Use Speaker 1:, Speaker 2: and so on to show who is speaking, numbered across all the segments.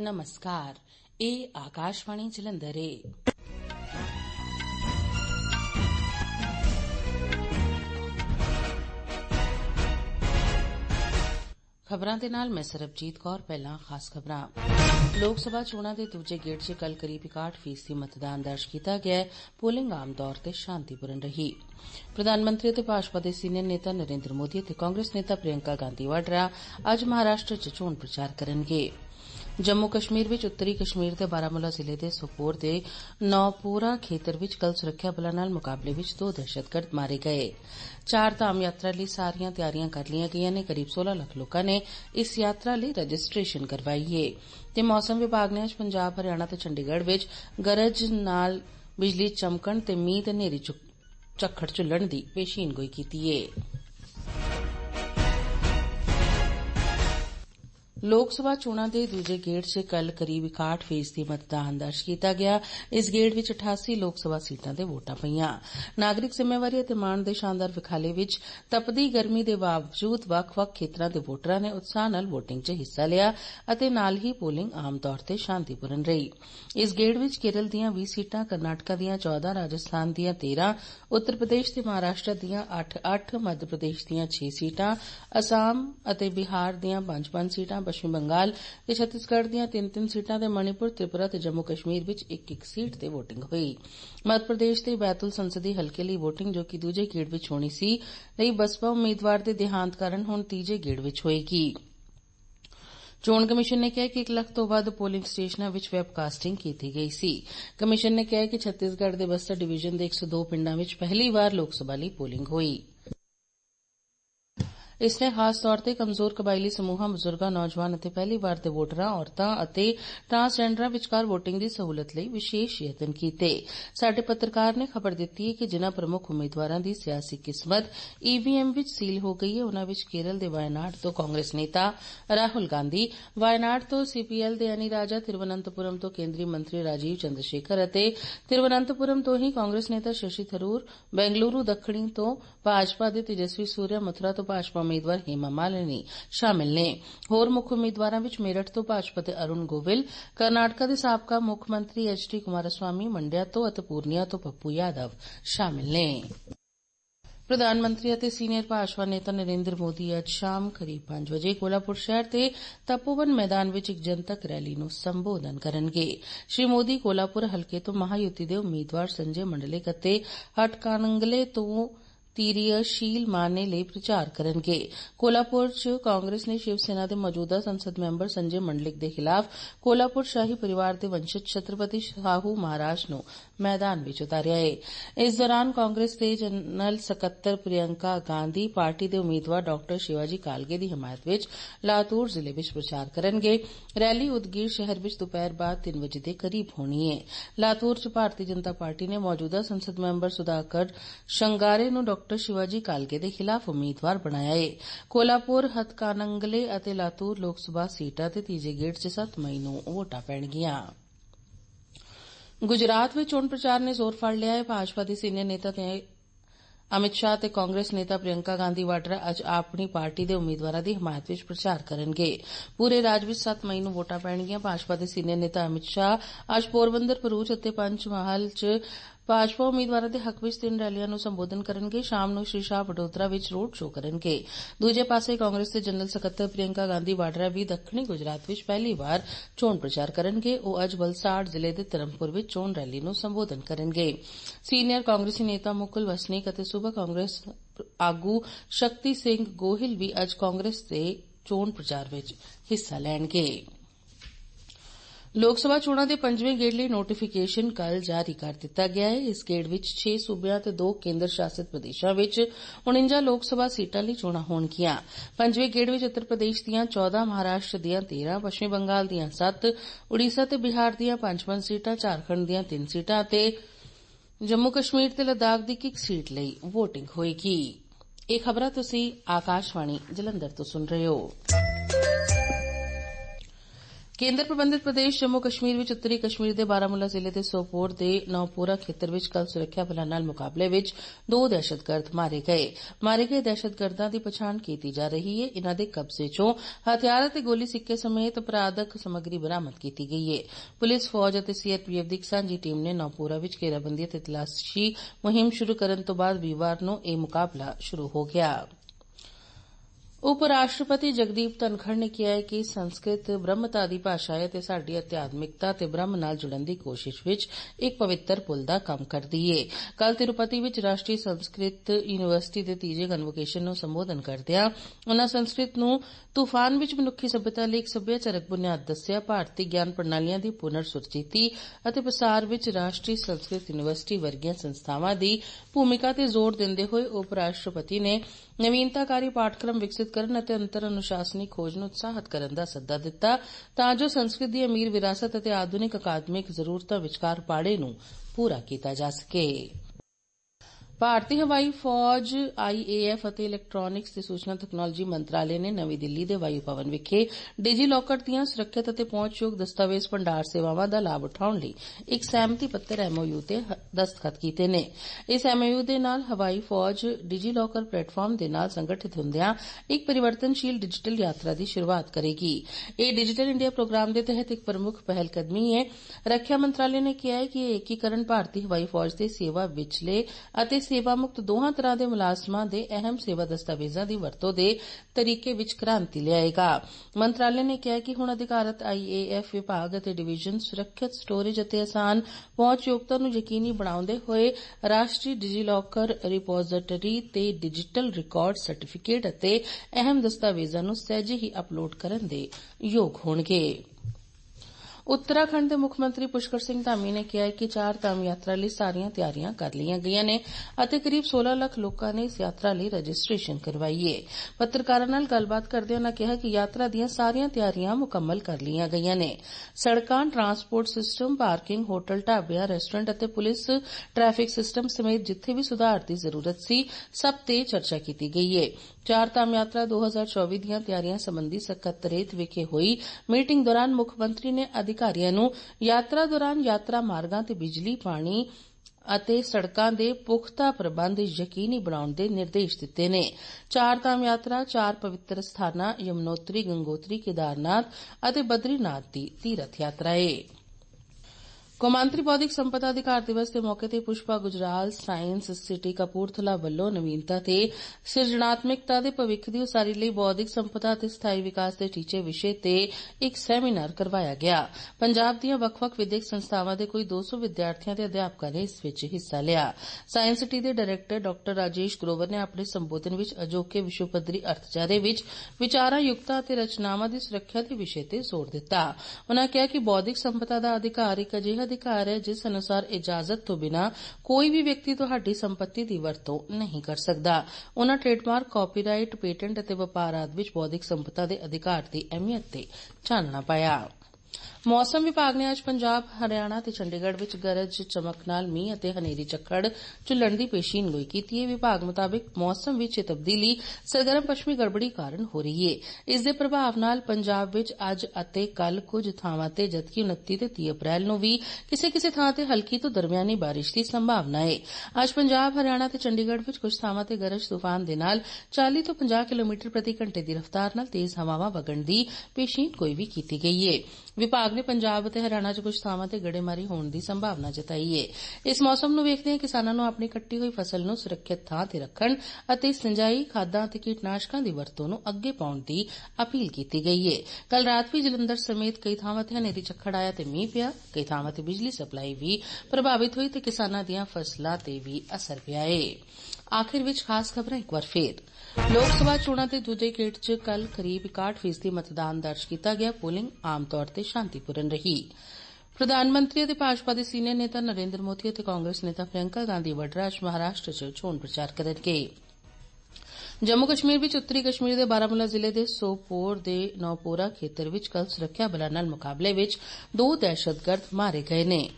Speaker 1: ਨਮਸਕਾਰ ਇਹ ਆਕਾਸ਼ਵਾਣੀ ਜਲੰਧਰ ਏ ਖਬਰਾਂ ਦੇ ਨਾਲ ਮੈਂ ਸਰਬਜੀਤ ਕੌਰ ਪਹਿਲਾਂ ਖਾਸ ਖਬਰਾਂ ਲੋਕ ਸਭਾ ਚੋਣਾਂ ਦੇ ਦੂਜੇ ਗੇੜ 'ਚ ਕੱਲ ਕਰੀਬ 61% ਮਤਦਾਨ ਦਰਜ ਕੀਤਾ ਗਿਆ ਪੋਲਿੰਗ ਆਮ ਤੌਰ ਤੇ ਸ਼ਾਂਤੀਪੂਰਨ ਰਹੀ ਪ੍ਰਧਾਨ ਮੰਤਰੀ ਅਤੇ ਭਾਜਪਾ ਦੇ ਸੀਨੀਅਰ ਨੇਤਾ ਨਰਿੰਦਰ ਮੋਦੀ ਅਤੇ ਕਾਂਗਰਸ ਨੇਤਾ ਪ੍ਰਿਯੰਕਾ ਗਾਂਧੀ ਵਾਡਰਾ ਅੱਜ ਮਹਾਰਾਸ਼ਟਰ 'ਚ ਚੋਣ ਪ੍ਰਚਾਰ ਕਰਨਗੇ ਜੰਮੂ ਕਸ਼ਮੀਰ ਵਿੱਚ ਉੱਤਰੀ ਕਸ਼ਮੀਰ ਦੇ ਬਾਰਾਮੂਲਾ ਜ਼ਿਲ੍ਹੇ ਦੇ ਸੁਪੋਰ ਦੇ ਨੌਪੂਰਾ ਖੇਤਰ ਵਿੱਚ ਕੱਲ ਸੁਰੱਖਿਆ ਬਲਾਂ ਨਾਲ ਮੁਕਾਬਲੇ ਵਿੱਚ ਦੋ ਦਹਿਸ਼ਤਗਰਦ ਮਾਰੇ ਗਏ ਚਾਰ ਧਾਮ ਯਾਤਰਾ ਲਈ ਸਾਰੀਆਂ ਤਿਆਰੀਆਂ ਕਰ ਲਈਆਂ ਗਈਆਂ ਨੇ ਕਰੀਬ 16 ਲੱਖ ਲੋਕਾਂ ਨੇ ਇਸ ਯਾਤਰਾ ਲਈ ਰਜਿਸਟ੍ਰੇਸ਼ਨ ਕਰਵਾਈ ਹੈ ਤੇ ਮੌਸਮ ਵਿਭਾਗ ਨੇ ਅੱਜ ਪੰਜਾਬ ਹਰਿਆਣਾ ਤੇ ਚੰਡੀਗੜ੍ਹ ਵਿੱਚ ਗਰਜ ਨਾਲ ਬਿਜਲੀ ਚਮਕਣ ਤੇ ਮੀਂਹ ਤੇ ਹਨੇਰੀ ਝੱਖੜ ਝੁੱਲਣ ਦੀ ਪੇਸ਼ੀਨਗੋਈ ਕੀਤੀ ਏ ਲੋਕ ਸਭਾ ਚੋਣਾਂ ਦੇ ਦੂਜੇ ਗੇੜ 'ਚ ਕੱਲ ਕਰੀਬ 61 ਫੀਸਦੀ ਮਤਦਾਨ ਦਰਸ਼ ਕੀਤਾ ਗਿਆ ਇਸ ਗੇੜ ਵਿੱਚ 88 ਲੋਕ ਸਭਾ ਸੀਟਾਂ ਤੇ ਵੋਟਾਂ ਪਈਆਂ ਨਾਗਰਿਕ ਜ਼ਿੰਮੇਵਾਰੀ ਅਤੇ ਮਾਣ ਦੇ ਸ਼ਾਨਦਾਰ ਵਿਖਾਲੇ ਵਿੱਚ ਤਪਦੀ ਗਰਮੀ ਦੇ ਬਾਵਜੂਦ ਵੱਖ-ਵੱਖ ਖੇਤਰਾਂ ਦੇ ਵੋਟਰਾਂ ਨੇ ਉਤਸ਼ਾਹ ਨਾਲ VOTING 'ਚ ਹਿੱਸਾ ਲਿਆ ਅਤੇ ਨਾਲ ਹੀ ਪੋਲਿੰਗ ਆਮ ਤੌਰ ਤੇ ਸ਼ਾਂਤੀਪੂਰਨ ਰਹੀ ਇਸ ਗੇੜ ਵਿੱਚ ਕੇਰਲ ਦੀਆਂ 20 ਸੀਟਾਂ ਕਰਨਾਟਕਾ ਦੀਆਂ 14 ਰਾਜਸਥਾਨ ਦੀਆਂ 13 ਉੱਤਰ ਪ੍ਰਦੇਸ਼ ਤੇ ਮਹਾਰਾਸ਼ਟਰ ਦੀਆਂ 8 8 ਮੱਧ ਪ੍ਰਦੇਸ਼ ਦੀਆਂ 6 ਸੀਟਾਂ ਅਸਾਮ ਅਤੇ ਬਿਹਾਰ ਦੀਆਂ 5-5 ਸੀਟਾਂ ਪੱਛਮੀ ਬੰਗਾਲ ਤੇ ਛੱਤੀਸਗੜ੍ਹ ਦੀਆਂ ਤਿੰਨ-ਤਿੰਨ ਸੀਟਾਂ ਤੇ ਮਣੀਪੁਰ, ਤ੍ਰਿਪੁਰਾ ਤੇ ਜੰਮੂ ਕਸ਼ਮੀਰ ਵਿੱਚ ਇੱਕ-ਇੱਕ ਸੀਟ ਤੇ VOTING ਹੋਈ। ਮੱਧ ਪ੍ਰਦੇਸ਼ ਦੇ ਬੈਤੁਲ ਸੰਸਦੀ ਹਲਕੇ ਲਈ VOTING ਜੋ ਕਿ ਦੂਜੇ ਗੇੜ ਵਿੱਚ ਹੋਣੀ ਸੀ, ਲਈ ਬਸਪਾ ਉਮੀਦਵਾਰ ਦੇ ਦੇਹਾਂਤ ਕਾਰਨ ਹੁਣ ਤੀਜੇ ਗੇੜ ਵਿੱਚ ਹੋਏਗੀ। ਚੋਣ ਕਮਿਸ਼ਨ ਨੇ ਕਿਹਾ ਕਿ 1 ਲੱਖ ਤੋਂ ਵੱਧ ਪੋਲਿੰਗ ਸਟੇਸ਼ਨਾਂ ਵਿੱਚ ਵੈਬਕਾਸਟਿੰਗ ਕੀਤੀ ਗਈ ਸੀ। ਕਮਿਸ਼ਨ ਨੇ ਕਿਹਾ ਕਿ ਛੱਤੀਸਗੜ੍ਹ ਦੇ ਬਸਤਰ ਡਿਵੀਜ਼ਨ ਦੇ 102 ਪਿੰਡਾਂ ਵਿੱਚ ਪਹਿਲੀ ਵਾਰ ਲੋਕ ਸਭਾ ਲਈ ਪੋਲਿੰਗ ਹੋਈ। ਇਸ ਨੇ ਖਾਸ ਤੌਰ ਤੇ ਕਮਜ਼ੋਰ ਕਬਾਇਲੀ ਸਮੂਹਾਂ ਬਜ਼ੁਰਗਾਂ ਨੌਜਵਾਨ ਅਤੇ ਪਹਿਲੀ ਵਾਰ ਦੇ ਵੋਟਰਾਂ ਔਰਤਾਂ ਅਤੇ ਟਰਾਂਸਜੈਂਡਰਾਂ ਵਿਚਕਾਰ ਵੋਟਿੰਗ ਦੀ ਸਹੂਲਤ ਲਈ ਵਿਸ਼ੇਸ਼ ਯਤਨ ਕੀਤੇ ਸਾਡੇ ਪੱਤਰਕਾਰ ਨੇ ਖਬਰ ਦਿੱਤੀ ਹੈ ਕਿ ਜਿਨ੍ਹਾਂ ਪ੍ਰਮੁੱਖ ਉਮੀਦਵਾਰਾਂ ਦੀ ਸਿਆਸੀ ਕਿਸਮਤ ਈਵੀਐਮ ਵਿੱਚ ਸੀਲ ਹੋ ਗਈ ਹੈ ਉਨ੍ਹਾਂ ਵਿੱਚ ਕੇਰਲ ਦੇ ਵਾਇਨਾਡ ਤੋਂ ਕਾਂਗਰਸ ਨੇਤਾ ਰਾਹੁਲ ਗਾਂਧੀ ਵਾਇਨਾਡ ਤੋਂ ਸੀਪੀਐਲ ਦੇ ਅਨੀ ਰਾਜਾ ਤਿਰਵਨੰਤਪੁਰਮ ਤੋਂ ਕੇਂਦਰੀ ਮੰਤਰੀ ਰਾਜੀਵ ਚੰਦਰਸ਼ੇਖਰ ਅਤੇ ਤਿਰਵਨੰਤਪੁਰਮ ਤੋਂ ਹੀ ਕਾਂਗਰਸ ਨੇਤਾ ਸ਼ਸ਼ੀ ਥਰੂਰ ਬੈਂਗਲੁਰੂ ਦੱਖਣੀ ਤੋਂ ਭਾਜਪਾ ਦੇ ਤੇਜਸਵੀ ਸੂਰਿਆ ਮਥੁਰਾ ਤੋਂ ਭਾਜਪਾ ਉਮੀਦਵਾਰ ਹੇਮਾ ਮਾਲਿਨੀ ਸ਼ਾਮਿਲ ਨੇ ਹੋਰ ਮੁੱਖ ਉਮੀਦਵਾਰਾਂ ਵਿੱਚ ਮੇਰਠ ਤੋਂ ਭਾਜਪਾ ਦੇ ਅਰੁਣ ਗੋਵਿਲ ਕਰਨਾਟਕਾ ਦੇ ਸਾਬਕਾ ਮੁੱਖ ਮੰਤਰੀ H D Kumaraswamy Mandya ਤੋਂ ਅਤੇ ਪੂਰਨੀਆ ਤੋਂ ਪੱਪੂ ਯਾਦਵ ਸ਼ਾਮਿਲ ਨੇ ਪ੍ਰਧਾਨ ਮੰਤਰੀ ਅਤੇ ਸੀਨੀਅਰ ਭਾਜਪਾ ਨੇਤਾ ਨਰਿੰਦਰ ਮੋਦੀ ਅੱਜ ਸ਼ਾਮ ਕਰੀਬ 5 ਵਜੇ ਕੋਲਾਪੁਰ ਸ਼ਹਿਰ ਦੇ ਤਪੋਵਨ ਮੈਦਾਨ ਵਿੱਚ ਇੱਕ ਜਨਤਕ ਰੈਲੀ ਨੂੰ ਸੰਬੋਧਨ ਕਰਨਗੇ ਸ਼੍ਰੀ ਮੋਦੀ ਕੋਲਾਪੁਰ ਹਲਕੇ ਤੋਂ ਮਹਾਯੁਤੀ ਦੇ ਉਮੀਦਵਾਰ ਸੰਜੇ ਮੰਡਲੇ ਕਤੇ ਹਟਕਾਨੰਗਲੇ ਤੋਂ तीरियशील मारने ले प्रचार करेंगे कोलहापुर कांग्रेस ने शिवसेना के मौजूदा संसद मैंबर संजय मंडलिक के खिलाफ कोलहापुर शाही परिवार के वंशज छत्रपति शाहू महाराज न ਮੈਦਾਨ ਵਿੱਚ ਉਤਾਰਿਆ ਹੈ ਇਸ ਦੌਰਾਨ ਕਾਂਗਰਸ ਦੇ ਜਨਰਲ ਸਕੱਤਰ ਪ੍ਰਿਯੰਕਾ ਗਾਂਧੀ ਪਾਰਟੀ ਦੇ ਉਮੀਦਵਾਰ ਡਾਕਟਰ ਸ਼ਿਵਾਜੀ ਕਾਲਗੇ ਦੀ ਹਮਾਇਤ ਵਿੱਚ ਲਾਤੂਰ ਜ਼ਿਲ੍ਹੇ ਵਿੱਚ ਪ੍ਰਚਾਰ ਕਰਨਗੇ ਰੈਲੀ ਉਦਗੀਰ ਸ਼ਹਿਰ ਵਿੱਚ ਦੁਪਹਿਰ ਬਾਅਦ 3 ਵਜੇ ਦੇ ਕਰੀਬ ਹੋਣੀ ਹੈ ਲਾਤੂਰ 'ਚ ਭਾਰਤੀ ਜਨਤਾ ਪਾਰਟੀ ਨੇ ਮੌਜੂਦਾ ਸੰਸਦ ਮੈਂਬਰ ਸੁਦਾਕਰ ਸ਼ੰਗਾਰੇ ਨੂੰ ਡਾਕਟਰ ਸ਼ਿਵਾਜੀ ਕਾਲਗੇ ਦੇ ਖਿਲਾਫ ਉਮੀਦਵਾਰ ਬਣਾਇਆ ਹੈ ਕੋਲਾਪੁਰ ਹਤਕਾਨੰਗਲੇ ਅਤੇ ਲਾਤੂਰ ਲੋਕ ਸਭਾ ਸੀਟਾਂ ਤੇ ਤੀਜੇ ਗੇੜ 'ਚ 7 ਮਈ ਨੂੰ ਵੋਟਾਂ ਪੈਣਗੀਆਂ ਗੁਜਰਾਤ ਵਿੱਚ ਚੋਣ ਪ੍ਰਚਾਰ ਨੇ ਜ਼ੋਰ ਫੜ ਲਿਆ ਹੈ ਭਾਜਪਾ ਦੇ ਸੀਨੀਅਰ ਨੇਤਾ ਤੇ ਅਮਿਤ ਸ਼ਾਹ ਤੇ ਕਾਂਗਰਸ ਨੇਤਾ ਪ੍ਰਿਯੰਕਾ ਗਾਂਧੀ ਵਾਡਰਾ ਅੱਜ ਆਪਣੀ ਪਾਰਟੀ ਦੇ ਉਮੀਦਵਾਰਾਂ ਦੀ ਹਮਾਇਤ ਵਿੱਚ ਪ੍ਰਚਾਰ ਕਰਨਗੇ ਪੂਰੇ ਰਾਜ ਵਿੱਚ 7 ਮਈ ਨੂੰ ਵੋਟਾਂ ਪੈਣਗੀਆਂ ਭਾਜਪਾ ਦੇ ਸੀਨੀਅਰ ਨੇਤਾ ਅਮਿਤ ਸ਼ਾਹ ਅੱਜ ਪੋਰਬੰਦਰ ਭਰੂਚ ਅਤੇ ਮਹਾਲ 'ਚ ਭਾਜਪਾ ਉਮੀਦਵਾਰਾਂ ਦੇ ਹੱਕ ਵਿੱਚ ਤਿੰਨ ਰੈਲੀਆਂ ਨੂੰ ਸੰਬੋਧਨ ਕਰਨਗੇ ਸ਼ਾਮ ਨੂੰ ਸ਼੍ਰੀ ਸ਼ਾਹ ਵਡੋਦਰਾ ਵਿੱਚ ਰੋਡ ਸ਼ੋਅ ਕਰਨਗੇ ਦੂਜੇ ਪਾਸੇ ਕਾਂਗਰਸ ਦੇ ਜਨਰਲ ਸਕੱਤਰ ਪ੍ਰਿਯੰਕਾ ਗਾਂਧੀ ਵਾਡਰਾ ਵੀ ਦੱਖਣੀ ਗੁਜਰਾਤ ਵਿੱਚ ਪਹਿਲੀ ਵਾਰ ਚੋਣ ਪ੍ਰਚਾਰ ਕਰਨਗੇ ਉਹ ਅੱਜ ਵਲਸਾੜ ਜ਼ਿਲ੍ਹੇ ਦੇ ਧਰਮਪੁਰ ਵਿੱਚ ਚੋਣ ਰੈਲੀ ਨੂੰ ਸੰਬੋਧਨ ਕਰਨਗੇ ਸੀਨੀਅਰ ਕਾਂਗਰਸੀ ਨੇਤਾ ਮੁਕਲ ਵਸਨੀਕ ਅਤੇ ਸੂਬਾ ਕਾਂਗਰਸ ਆਗੂ ਸ਼ਕਤੀ ਸਿੰਘ ਗੋਹਿਲ ਵੀ ਅੱਜ ਕਾਂਗਰਸ ਦੇ ਚੋਣ ਪ੍ਰਚਾਰ ਵਿੱਚ ਹਿੱਸਾ ਲੈਣਗੇ ਲੋਕ ਸਭਾ ਚੋਣਾਂ ਦੇ ਪੰਜਵੇਂ ਗੇੜ ਲਈ ਨੋਟੀਫਿਕੇਸ਼ਨ ਕੱਲ ਜਾਰੀ ਕਰ ਦਿੱਤਾ ਗਿਆ ਹੈ ਇਸ ਗੇੜ ਵਿੱਚ 6 ਸੂਬਿਆਂ ਤੇ 2 ਕੇਂਦਰ ਸ਼ਾਸਿਤ ਪ੍ਰਦੇਸ਼ਾਂ ਵਿੱਚ 49 ਲੋਕ ਸਭਾ ਸੀਟਾਂ ਲਈ ਚੋਣਾਂ ਹੋਣਗੀਆਂ ਪੰਜਵੇਂ ਗੇੜ ਵਿੱਚ ਉੱਤਰ ਪ੍ਰਦੇਸ਼ ਦੀਆਂ 14 ਮਹਾਰਾਸ਼ਟਰ ਦੀਆਂ 13 ਪੱਛਮੀ ਬੰਗਾਲ ਦੀਆਂ 7 ਉੜੀਸਾ ਤੇ ਬਿਹਾਰ ਦੀਆਂ 5-5 ਸੀਟਾਂ ਝਾਰਖੰਡ ਦੀਆਂ 3 ਸੀਟਾਂ ਅਤੇ ਜੰਮੂ ਕਸ਼ਮੀਰ ਤੇ ਲਦਾਖ ਦੀ ਇੱਕ ਸੀਟ ਲਈ VOTING ਹੋਏਗੀ ਇਹ ਖਬਰਾਂ ਤੁਸੀਂ ਆਕਾਸ਼ਵਾਣੀ ਜਲੰਧਰ ਤੋਂ ਸੁਣ ਰਹੇ ਹੋ ਕੇਂਦਰ ਪ੍ਰਬੰਧਿਤ ਪ੍ਰਦੇਸ਼ ਜੰਮੂ ਕਸ਼ਮੀਰ ਵਿੱਚ ਉੱਤਰੀ ਕਸ਼ਮੀਰ ਦੇ ਬਾਰਾਮੂਲਾ ਜ਼ਿਲ੍ਹੇ ਦੇ ਸੋਪੋਰ ਦੇ ਨੌਪੂਰਾ ਖੇਤਰ ਵਿੱਚ ਕੱਲ ਸੁਰੱਖਿਆ ਬਲਾਂ ਨਾਲ ਮੁਕਾਬਲੇ ਵਿੱਚ ਦੋ ਦਹਿਸ਼ਤਗਰਦ ਮਾਰੇ ਗਏ ਮਾਰੇ ਗਏ ਦਹਿਸ਼ਤਗਰਦਾਂ ਦੀ ਪਛਾਣ ਕੀਤੀ ਜਾ ਰਹੀ ਹੈ ਇਨ੍ਹਾਂ ਦੇ ਕਬਜ਼ੇ 'ਚੋਂ ਹਥਿਆਰ ਅਤੇ ਗੋਲੀ ਸਿੱਕੇ ਸਮੇਤ ਅਪਰਾਧਕ ਸਮੱਗਰੀ ਬਰਾਮਦ ਕੀਤੀ ਗਈ ਹੈ ਪੁਲਿਸ ਫੌਜ ਅਤੇ ਸੀਆਰਪੀਐਫ ਦੀ ਸਾਂਝੀ ਟੀਮ ਨੇ ਨੌਪੂਰਾ ਵਿੱਚ ਘੇਰਾਬੰਦੀ ਅਤੇ ਤਲਾਸ਼ੀ ਮੁਹਿੰਮ ਸ਼ੁਰੂ ਕਰਨ ਤੋਂ ਬਾਅਦ ਵੀਰਵਾਰ ਨੂੰ ਇਹ ਮੁਕਾਬਲਾ ਸ਼ੁਰੂ ਹੋ ਗਿਆ ਉਪ ਰਾਸ਼ਟਰਪਤੀ ਜਗਦੀਪ ਧਨਖੜ ਨੇ ਕਿਹਾ ਹੈ ਕਿ ਸੰਸਕ੍ਰਿਤ ਬ੍ਰਹਮਤਾ ਦੀ ਭਾਸ਼ਾ ਹੈ ਤੇ ਸਾਡੀ ਅਧਿਆਤਮਿਕਤਾ ਤੇ ਬ੍ਰਹਮ ਨਾਲ ਜੁੜਨ ਦੀ ਕੋਸ਼ਿਸ਼ ਵਿੱਚ ਇੱਕ ਪਵਿੱਤਰ ਪੁਲ ਦਾ ਕੰਮ ਕਰਦੀ ਏ ਕੱਲ ਤਿਰੂਪਤੀ ਵਿੱਚ ਰਾਸ਼ਟਰੀ ਸੰਸਕ੍ਰਿਤ ਯੂਨੀਵਰਸਿਟੀ ਦੇ ਤੀਜੇ ਕਨਵੋਕੇਸ਼ਨ ਨੂੰ ਸੰਬੋਧਨ ਕਰਦਿਆਂ ਉਨ੍ਹਾਂ ਸੰਸਕ੍ਰਿਤ ਨੂੰ ਤੂਫਾਨ ਵਿੱਚ ਮਨੁੱਖੀ ਸਭਿਅਤਾ ਲਈ ਇੱਕ ਸੱਭਿਆਚਾਰਕ ਬੁਨਿਆਦ ਦੱਸਿਆ ਭਾਰਤੀ ਗਿਆਨ ਪ੍ਰਣਾਲੀਆਂ ਦੀ ਪੁਨਰ ਸੁਰਜੀਤੀ ਅਤੇ ਪ੍ਰਸਾਰ ਵਿੱਚ ਰਾਸ਼ਟਰੀ ਸੰਸਕ੍ਰਿਤ ਯੂਨੀਵਰਸਿਟੀ ਵਰਗੀਆਂ ਸੰਸਥਾਵਾਂ ਦੀ ਭੂਮਿਕਾ ਤੇ ਜ਼ੋਰ ਦਿੰਦੇ ਹੋਏ ਉਪ ਰਾਸ਼ਟਰਪਤੀ ਨੇ ਨਵੀਨਤਾਕਾਰੀ ਪਾਠਕ੍ਰਮ ਵਿਕਸਿਤ ਵਿਕਸਿਤ ਕਰਨ ਅਤੇ ਅੰਤਰ ਅਨੁਸ਼ਾਸਨੀ ਖੋਜ ਨੂੰ ਉਤਸ਼ਾਹਿਤ ਕਰਨ ਦਾ ਸੱਦਾ ਦਿੱਤਾ ਤਾਂ ਜੋ ਸੰਸਕ੍ਰਿਤ ਦੀ ਅਮੀਰ ਵਿਰਾਸਤ ਅਤੇ ਆਧੁਨਿਕ ਅਕਾਦਮਿਕ ਜ਼ਰੂਰਤਾਂ ਵਿਚਕਾਰ ਪਾੜੇ ਨੂੰ ਪੂਰਾ ਕੀਤਾ ਜਾ ਸਕੇ। ਭਾਰਤੀ ਹਵਾਈ ਫੌਜ ਆਈਏਐਫ ਅਤੇ ਇਲੈਕਟ੍ਰੋਨਿਕਸ ਤੇ ਸੂਚਨਾ ਟੈਕਨੋਲੋਜੀ ਮੰਤਰਾਲੇ ਨੇ ਨਵੀਂ ਦਿੱਲੀ ਦੇ ਵਾਯੂ ਭਵਨ ਵਿਖੇ ਡਿਜੀ ਲੋਕਰ ਦੀਆਂ ਸੁਰੱਖਿਅਤ ਅਤੇ ਪਹੁੰਚਯੋਗ ਦਸਤਾਵੇਜ਼ ਭੰਡਾਰ ਸੇਵਾਵਾਂ ਦਾ ਲਾਭ ਉਠਾਉਣ ਲਈ ਇੱਕ ਸਹਿਮਤੀ ਪੱਤਰ ਐਮਓਯੂ ਤੇ ਦਸਤਖਤ ਕੀਤੇ ਨੇ ਇਸ ਐਮਓਯੂ ਦੇ ਨਾਲ ਹਵਾਈ ਫੌਜ ਡਿਜੀ ਲੋਕਰ ਪਲੇਟਫਾਰਮ ਦੇ ਨਾਲ ਸੰਗਠਿਤ ਹੁੰਦਿਆਂ ਇੱਕ ਪਰਿਵਰਤਨਸ਼ੀਲ ਡਿਜੀਟਲ ਯਾਤਰਾ ਦੀ ਸ਼ੁਰੂਆਤ ਕਰੇਗੀ ਇਹ ਡਿਜੀਟਲ ਇੰਡੀਆ ਪ੍ਰੋਗਰਾਮ ਦੇ ਤਹਿਤ ਇੱਕ ਪ੍ਰਮੁੱਖ ਪਹਿਲ ਕਦਮੀ ਹੈ ਰੱਖਿਆ ਮੰਤਰਾਲੇ ਨੇ ਕਿਹਾ ਹੈ ਕਿ ਇਹ ਏਕੀਕਰਨ ਭਾਰਤੀ ਹਵਾਈ ਫੌਜ ਦੇ ਸੇਵਾ ਵਿਚਲੇ ਅਤੇ ਸੇਵਾ ਮੁਕਤ ਦੋਹਾਂ ਤਰ੍ਹਾਂ ਦੇ ਮੁਲਾਜ਼ਮਾਂ ਦੇ ਅਹਿਮ ਸੇਵਾ ਦਸਤਾਵੇਜ਼ਾਂ ਦੀ ਵਰਤੋਂ ਦੇ ਤਰੀਕੇ ਵਿੱਚ ਕ੍ਰਾਂਤੀ ਲਿਆਏਗਾ ਮੰਤਰਾਲੇ ਨੇ ਕਿਹਾ ਕਿ ਹੁਣ ਅਧਿਕਾਰਤ ਆਈਏਐਫ ਵਿਭਾਗ ਅਤੇ ਡਿਵੀਜ਼ਨ ਸੁਰੱਖਿਅਤ ਸਟੋਰੇਜ ਅਤੇ ਆਸਾਨ ਪਹੁੰਚਯੋਗਤਾ ਨੂੰ ਯਕੀਨੀ ਬਣਾਉਂਦੇ ਹੋਏ ਰਾਸ਼ਟਰੀ ਡਿਜੀਲੌਕਰ ਰਿਪੋਜ਼ਿਟਰੀ ਤੇ ਡਿਜੀਟਲ ਰਿਕਾਰਡ ਸਰਟੀਫਿਕੇਟ ਅਤੇ ਅਹਿਮ ਦਸਤਾਵੇਜ਼ਾਂ ਨੂੰ ਸਹਿਜੇ ਹੀ ਅਪਲੋਡ ਕਰਨ ਦੇ ਯੋਗ ਹੋਣਗੇ ਉੱਤਰਾਖੰਡ ਦੇ ਮੁੱਖ ਮੰਤਰੀ ਪੁਸ਼ਕਰ ਸਿੰਘ ਧਾਮੀ ਨੇ ਕਿਹਾ ਕਿ ਚਾਰ ਧਾਮ ਯਾਤਰਾ ਲਈ ਸਾਰੀਆਂ ਤਿਆਰੀਆਂ ਕਰ ਲਈਆਂ ਗਈਆਂ ਨੇ ਅਤੇ ਕਰੀਬ 16 ਲੱਖ ਲੋਕਾਂ ਨੇ ਇਸ ਯਾਤਰਾ ਲਈ ਰਜਿਸਟ੍ਰੇਸ਼ਨ ਕਰਵਾਈ ਹੈ ਪੱਤਰਕਾਰਾਂ ਨਾਲ ਗੱਲਬਾਤ ਕਰਦੇ ਉਹਨਾਂ ਕਿਹਾ ਕਿ ਯਾਤਰਾ ਦੀਆਂ ਸਾਰੀਆਂ ਤਿਆਰੀਆਂ ਮੁਕੰਮਲ ਕਰ ਲਈਆਂ ਗਈਆਂ ਨੇ ਸੜਕਾਂ ਟਰਾਂਸਪੋਰਟ ਸਿਸਟਮ ਪਾਰਕਿੰਗ ਹੋਟਲ ਢਾਬਿਆਂ ਰੈਸਟੋਰੈਂਟ ਅਤੇ ਪੁਲਿਸ ਟ੍ਰੈਫਿਕ ਸਿਸਟਮ ਸਮੇਤ ਜਿੱਥੇ ਵੀ ਸੁਧਾਰ ਦੀ ਜ਼ਰੂਰਤ ਸੀ ਸਭ ਤੇ ਚਰਚਾ ਕੀਤੀ ਗਈ ਹੈ ਚਾਰ ਧਾਮ ਯਾਤਰਾ 2024 ਦੀਆਂ ਤਿਆਰੀਆਂ ਸੰਬੰਧੀ ਸਕੱਤਰੇਤ ਵਿਖੇ ਹੋਈ ਮੀਟਿੰਗ ਦੌਰਾਨ ਮੁੱਖ ਮੰਤਰੀ ਨੇ ਅਧਿਕਾਰੀਆਂ ਨੂੰ ਯਾਤਰਾ ਦੌਰਾਨ ਯਾਤਰਾ ਮਾਰਗਾਂ ਤੇ ਬਿਜਲੀ ਪਾਣੀ ਅਤੇ ਸੜਕਾਂ ਦੇ ਪੁਖਤਾ ਪ੍ਰਬੰਧ ਯਕੀਨੀ ਬਣਾਉਣ ਦੇ ਨਿਰਦੇਸ਼ ਦਿੱਤੇ ਨੇ ਚਾਰ ਧਾਮ ਯਾਤਰਾ ਚਾਰ ਪਵਿੱਤਰ ਸਥਾਨਾਂ ਯਮਨੋਤਰੀ ਗੰਗੋਤਰੀ ਕੇਦਾਰਨਾਥ ਅਤੇ ਬਦਰੀਨਾਥ ਦੀ ਤੀਰਥ ਯਾਤਰਾ ਏ ਕੌਮਾਂਤਰੀ ਬੌਧਿਕ ਸੰਪਦਾ ਅਧਿਕਾਰ ਦਿਵਸ ਦੇ ਮੌਕੇ ਤੇ ਪੁਸ਼ਪਾ ਗੁਜਰਾਲ ਸਾਇੰਸ ਸਿਟੀ ਕਪੂਰਥਲਾ ਵੱਲੋਂ ਨਵੀਨਤਾ ਤੇ ਸਿਰਜਣਾਤਮਕਤਾ ਦੇ ਭਵਿੱਖ ਦੀ ਉਸਾਰੀ ਲਈ ਬੌਧਿਕ ਸੰਪਦਾ ਤੇ ਸਥਾਈ ਵਿਕਾਸ ਦੇ ਟੀਚੇ ਵਿਸ਼ੇ ਤੇ ਇੱਕ ਸੈਮੀਨਾਰ ਕਰਵਾਇਆ ਗਿਆ ਪੰਜਾਬ ਦੀਆਂ ਵੱਖ-ਵੱਖ ਵਿਦਿਅਕ ਸੰਸਥਾਵਾਂ ਦੇ ਕੋਈ 200 ਵਿਦਿਆਰਥੀਆਂ ਤੇ ਅਧਿਆਪਕਾਂ ਨੇ ਇਸ ਵਿੱਚ ਹਿੱਸਾ ਲਿਆ ਸਾਇੰਸ ਸਿਟੀ ਦੇ ਡਾਇਰੈਕਟਰ ਡਾਕਟਰ ਰਾਜੇਸ਼ ਗਰੋਵਰ ਨੇ ਆਪਣੇ ਸੰਬੋਧਨ ਵਿੱਚ ਅਜੋਕੇ ਵਿਸ਼ਵ ਪੱਧਰੀ ਅਰਥਚਾਰੇ ਵਿੱਚ ਵਿਚਾਰਾਂ ਯੁਕਤਾ ਅਤੇ ਰਚਨਾਵਾਂ ਦੀ ਸੁਰੱਖਿਆ ਦੇ ਵਿਸ਼ੇ ਤੇ ਜ਼ੋਰ ਦਿੱਤਾ ਉਨ੍ਹਾਂ ਕਿਹਾ ਕਿ ਬੌਧਿਕ ਸੰਪਦਾ ਦਾ ਅਧਿਕਾਰ ਇੱਕ ਅਜਿਹਾ ਅਧਿਕਾਰ ਹੈ ਜਿਸ ਅਨੁਸਾਰ ਇਜਾਜ਼ਤ ਤੋਂ ਬਿਨਾ ਕੋਈ ਵੀ ਵਿਅਕਤੀ ਤੁਹਾਡੀ ਸੰਪਤੀ ਦੀ ਵਰਤੋਂ ਨਹੀਂ ਕਰ ਸਕਦਾ ਉਹਨਾਂ ਟ੍ਰੇਡਮਾਰਕ ਕਾਪੀਰਾਈਟ ਪੇਟੈਂਟ ਅਤੇ ਵਪਾਰ ਆਦਿ ਵਿੱਚ ਬੌਧਿਕ ਸੰਪਤਾ ਦੇ ਅਧਿਕਾਰ ਦੀ ਅਹਿਮੀਅਤ ਤੇ ਚਾਨਣਾ ਪਾਇਆ ਮੌਸਮ ਵਿਭਾਗ ਨੇ ਅੱਜ ਪੰਜਾਬ ਹਰਿਆਣਾ ਤੇ ਚੰਡੀਗੜ੍ਹ ਵਿੱਚ ਗਰਜ ਚਮਕ ਨਾਲ ਮੀਂਹ ਅਤੇ ਹਨੇਰੀ ਝੱਖੜ ਝੁੱਲਣ ਦੀ ਪੇਸ਼ੀਨਗੋਈ ਕੀਤੀ ਹੈ ਵਿਭਾਗ ਮੁਤਾਬਕ ਮੌਸਮ ਵਿੱਚ ਇਹ ਤਬਦੀਲੀ ਸਰਗਰਮ ਪੱਛਮੀ ਗੜਬੜੀ ਕਾਰਨ ਹੋ ਰਹੀ ਹੈ ਇਸ ਦੇ ਪ੍ਰਭਾਵ ਨਾਲ ਪੰਜਾਬ ਵਿੱਚ ਅੱਜ ਅਤੇ ਕੱਲ ਕੁਝ ਥਾਵਾਂ ਤੇ ਜਦਕਿ 29 ਤੇ 30 ਅਪ੍ਰੈਲ ਨੂੰ ਵੀ ਕਿਸੇ ਕਿਸੇ ਥਾਂ ਤੇ ਹਲਕੀ ਤੋਂ ਦਰਮਿਆਨੀ ਬਾਰਿਸ਼ ਦੀ ਸੰਭਾਵਨਾ ਹੈ ਅੱਜ ਪੰਜਾਬ ਹਰਿਆਣਾ ਤੇ ਚੰਡੀਗੜ੍ਹ ਵਿੱਚ ਕੁਝ ਥਾਵਾਂ ਤੇ ਗਰਜ ਤੂਫਾਨ ਦੇ ਨਾਲ 40 ਤੋਂ 50 ਕਿਲੋਮੀਟਰ ਪ੍ਰਤੀ ਘੰਟੇ ਦੀ ਰਫ਼ਤਾਰ ਨਾਲ ਤੇਜ਼ ਹਵਾਵਾਂ ਵਗਣ ਦੀ ਪੇਸ਼ੀਨਗੋਈ ਵੀ ਕੀਤੀ ਗਈ ਹੈ ਵਿਭਾਗ ਵਿਭਾਗ ਨੇ ਪੰਜਾਬ ਅਤੇ ਹਰਿਆਣਾ 'ਚ ਕੁਝ ਥਾਵਾਂ ਤੇ ਗੜੇਮਾਰੀ ਹੋਣ ਦੀ ਸੰਭਾਵਨਾ ਜਤਾਈ ਏ ਇਸ ਮੌਸਮ ਨੂੰ ਵੇਖਦੇ ਹੋਏ ਕਿਸਾਨਾਂ ਨੂੰ ਆਪਣੀ ਕੱਟੀ ਹੋਈ ਫਸਲ ਨੂੰ ਸੁਰੱਖਿਅਤ ਥਾਂ ਤੇ ਰੱਖਣ ਅਤੇ ਸਿੰਜਾਈ ਖਾਦਾਂ ਅਤੇ ਕੀਟਨਾਸ਼ਕਾਂ ਦੀ ਵਰਤੋਂ ਨੂੰ ਅੱਗੇ ਪਾਉਣ ਦੀ ਅਪੀਲ ਕੀਤੀ ਗਈ ਏ ਕੱਲ ਰਾਤ ਵੀ ਜਲੰਧਰ ਸਮੇਤ ਕਈ ਥਾਵਾਂ ਤੇ ਹਨੇਰੀ ਚੱਖੜ ਆਇਆ ਤੇ ਮੀਂਹ ਪਿਆ ਕਈ ਥਾਵਾਂ ਤੇ ਬਿਜਲੀ ਸਪਲਾਈ ਵੀ ਪ੍ਰਭਾਵਿਤ ਹੋਈ ਤੇ ਕਿਸਾਨਾਂ ਦੀਆਂ ਫਸਲਾਂ ਤੇ ਵੀ ਅਸਰ ਪਿਆ ਏ ਆਖਿਰ ਵਿੱਚ ਖਾਸ ਖਬਰਾਂ ਇੱਕ ਵਾਰ ਫੇਰ ਲੋਕ ਸਭਾ ਚੋਣਾਂ ਦੇ ਦੂਜੇ ਗੇੜ 'ਚ ਕੱਲ ਕਰੀਬ 61% ਮਤਦਾਨ ਦਰਜ ਕੀਤਾ ਗਿਆ ਪੋਲਿੰਗ ਆਮ ਤੌਰ ਤੇ ਸ਼ਾਂਤੀਪੂਰਨ ਰਹੀ ਪ੍ਰਧਾਨ ਮੰਤਰੀ ਅਤੇ ਭਾਜਪਾ ਦੇ ਸੀਨੀਅਰ ਨੇਤਾ ਨਰਿੰਦਰ ਮੋਦੀ ਅਤੇ ਕਾਂਗਰਸ ਨੇਤਾ ਪ੍ਰਿਯੰਕਾ ਗਾਂਧੀ ਵਡਰਾ ਅੱਜ ਮਹਾਰਾਸ਼ਟਰ 'ਚ ਚੋਣ ਪ੍ਰਚਾਰ ਕਰਨਗੇ ਜੰਮੂ ਕਸ਼ਮੀਰ ਵਿੱਚ ਉੱਤਰੀ ਕਸ਼ਮੀਰ ਦੇ ਬਾਰਾਮੂਲਾ ਜ਼ਿਲ੍ਹੇ ਦੇ ਸੋਪੋਰ ਦੇ ਨੌਪੋਰਾ ਖੇਤਰ ਵਿੱਚ ਕੱਲ ਸੁਰੱਖਿਆ ਬਲਾਂ ਨਾਲ ਮੁਕਾਬਲੇ ਵਿੱਚ ਦੋ ਦਹਿਸ਼ਤਗਰਦ ਮਾਰੇ ਗਏ ਨੇ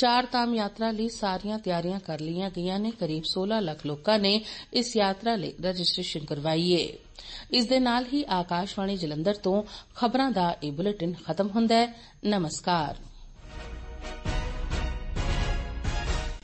Speaker 1: ਚਾਰ ਤਾਮ ਯਾਤਰਾ ਲਈ ਸਾਰੀਆਂ ਤਿਆਰੀਆਂ ਕਰ ਲਈਆਂ ਗਈਆਂ ਨੇ ਕਰੀਬ 16 ਲੱਖ ਲੋਕਾਂ ਨੇ ਇਸ ਯਾਤਰਾ ਲਈ ਰਜਿਸਟ੍ਰੇਸ਼ਨ ਕਰਵਾਈ ਹੈ ਇਸ ਦੇ ਨਾਲ ਹੀ ਆਕਾਸ਼ਵਾਣੀ ਜਲੰਧਰ ਤੋਂ ਖਬਰਾਂ ਦਾ ਇਹ ਬੁਲੇਟਿਨ ਖਤਮ ਹੁੰਦਾ ਹੈ ਨਮਸਕਾਰ